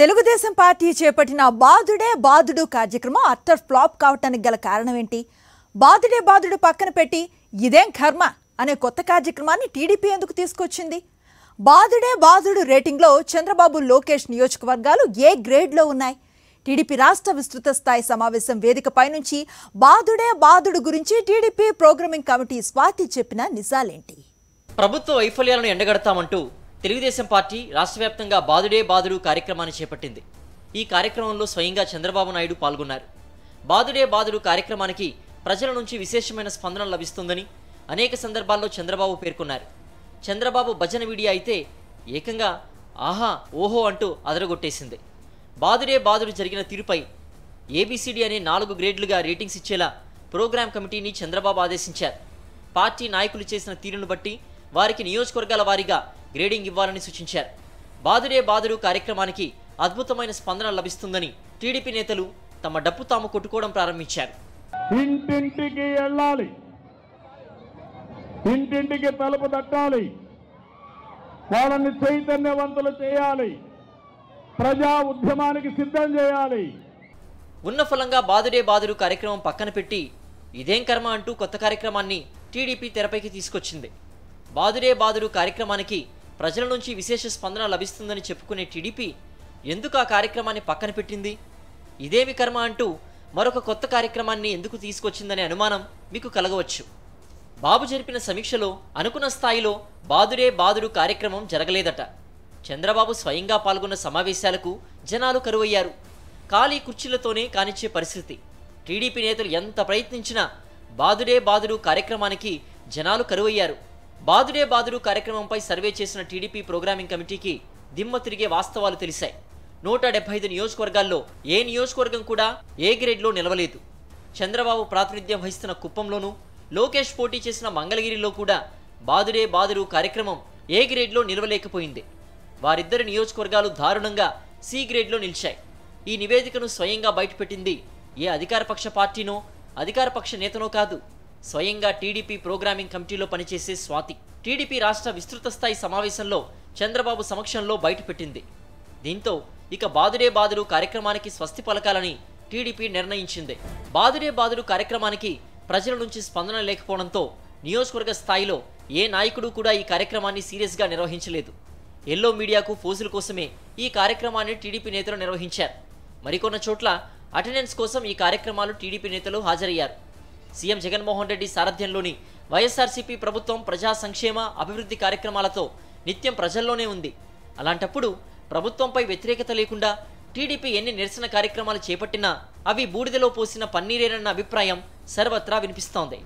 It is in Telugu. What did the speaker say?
తెలుగుదేశం పార్టీ చేపట్టిన బాధుడే బాధుడు కార్యక్రమం అట్టర్ ఫ్లాప్ కావటానికి గల కారణం ఏంటి బాధుడే బాధుడు పక్కన పెట్టి ఇదేం కర్మ అనే కొత్త కార్యక్రమాన్ని టీడీపీ ఎందుకు తీసుకొచ్చింది బాధుడే బాధుడు రేటింగ్లో చంద్రబాబు లోకేష్ నియోజకవర్గాలు ఏ గ్రేడ్లో ఉన్నాయి టీడీపీ రాష్ట్ర విస్తృత స్థాయి సమావేశం వేదికపై నుంచి బాధుడే బాధుడు గురించి టీడీపీ ప్రోగ్రామింగ్ కమిటీ స్వాతి చెప్పిన నిజాలేంటి ప్రభుత్వ వైఫల్యాలను ఎండగడతామంటూ తెలుగుదేశం పార్టీ రాష్ట్ర వ్యాప్తంగా బాదుడే బాదుడు కార్యక్రమాన్ని చేపట్టింది ఈ కార్యక్రమంలో స్వయంగా చంద్రబాబు నాయుడు పాల్గొన్నారు బాదుడే బాదుడు కార్యక్రమానికి ప్రజల నుంచి విశేషమైన స్పందన లభిస్తుందని అనేక సందర్భాల్లో చంద్రబాబు పేర్కొన్నారు చంద్రబాబు భజన వీడియో అయితే ఏకంగా ఆహా ఓహో అంటూ అదరగొట్టేసింది బాదుడే బాదుడు జరిగిన తీరుపై ఏబిసిడి అనే నాలుగు గ్రేడ్లుగా రేటింగ్స్ ఇచ్చేలా ప్రోగ్రాం కమిటీని చంద్రబాబు ఆదేశించారు పార్టీ నాయకులు చేసిన తీరును బట్టి వారికి నియోజకవర్గాల వారీగా గ్రేడింగ్ ఇవ్వాలని సూచించారు బాదుడే బాదురు కార్యక్రమానికి అద్భుతమైన స్పందన లభిస్తుందని టీడీపీ నేతలు తమ డప్పు తాము కొట్టుకోవడం ప్రారంభించారు ఇంటింటికి వెళ్ళాలి ఇంటింటికి తలుపు తట్టాలి వాళ్ళని చైతన్యవంతులు చేయాలి ప్రజా ఉద్యమానికి సిద్ధం చేయాలి ఉన్న ఫలంగా బాదుడే బాదురు కార్యక్రమం పక్కన పెట్టి ఇదేం కర్మ అంటూ కొత్త కార్యక్రమాన్ని టీడీపీ తెరపైకి తీసుకొచ్చింది బాదుడే బాదురు కార్యక్రమానికి ప్రజల నుంచి విశేష స్పందన లభిస్తుందని చెప్పుకునే టీడీపీ ఎందుకు ఆ కార్యక్రమాన్ని పక్కన పెట్టింది ఇదేమి కర్మ అంటూ మరొక కొత్త కార్యక్రమాన్ని ఎందుకు తీసుకొచ్చిందనే అనుమానం మీకు కలగవచ్చు బాబు జరిపిన సమీక్షలో అనుకున్న స్థాయిలో బాదురే బాదురు కార్యక్రమం జరగలేదట చంద్రబాబు స్వయంగా పాల్గొన్న సమావేశాలకు జనాలు కరువయ్యారు ఖాళీ కుర్చీలతోనే కానిచ్చే పరిస్థితి టీడీపీ నేతలు ఎంత ప్రయత్నించినా బాదురే బాదురు కార్యక్రమానికి జనాలు కరువయ్యారు బాదుడే బాదుడు కార్యక్రమంపై సర్వే చేసిన టీడీపీ ప్రోగ్రామింగ్ కమిటీకి దిమ్మ తిరిగే వాస్తవాలు తెలిశాయి నూట డెబ్బై ఐదు నియోజకవర్గాల్లో ఏ నియోజకవర్గం కూడా ఏ గ్రేడ్లో నిలవలేదు చంద్రబాబు ప్రాతినిధ్యం వహిస్తున్న కుప్పంలోనూ లోకేష్ పోటీ చేసిన మంగళగిరిలో కూడా బాదుడే బాదుడు కార్యక్రమం ఏ గ్రేడ్లో నిలవలేకపోయింది వారిద్దరి నియోజకవర్గాలు దారుణంగా సి గ్రేడ్లో నిలిచాయి ఈ నివేదికను స్వయంగా బయటపెట్టింది ఏ అధికారపక్ష పార్టీనో అధికారపక్ష నేతనో కాదు స్వయంగా టీడీపీ ప్రోగ్రామింగ్ కమిటీలో పనిచేసే స్వాతి టీడీపీ రాష్ట్ర విస్తృత స్థాయి సమావేశంలో చంద్రబాబు సమక్షంలో బయటపెట్టింది దీంతో ఇక బాదురే బాదురు కార్యక్రమానికి స్వస్తి పలకాలని టీడీపీ నిర్ణయించింది బాదుడే బాదురు కార్యక్రమానికి ప్రజల నుంచి స్పందన లేకపోవడంతో నియోజకవర్గ స్థాయిలో ఏ నాయకుడు కూడా ఈ కార్యక్రమాన్ని సీరియస్గా నిర్వహించలేదు ఎల్లో మీడియాకు ఫోజుల కోసమే ఈ కార్యక్రమాన్ని టీడీపీ నేతలు నిర్వహించారు మరికొన్న చోట్ల అటెండెన్స్ కోసం ఈ కార్యక్రమాలు టీడీపీ నేతలు హాజరయ్యారు సీఎం జగన్మోహన్ రెడ్డి సారథ్యంలోని వైఎస్ఆర్సీపీ ప్రభుత్వం ప్రజా సంక్షేమ అభివృద్ధి కార్యక్రమాలతో నిత్యం ప్రజల్లోనే ఉంది అలాంటప్పుడు ప్రభుత్వంపై వ్యతిరేకత లేకుండా టీడీపీ ఎన్ని నిరసన కార్యక్రమాలు చేపట్టినా అవి బూడిదలో పోసిన పన్నీరేనన్న అభిప్రాయం సర్వత్రా వినిపిస్తోంది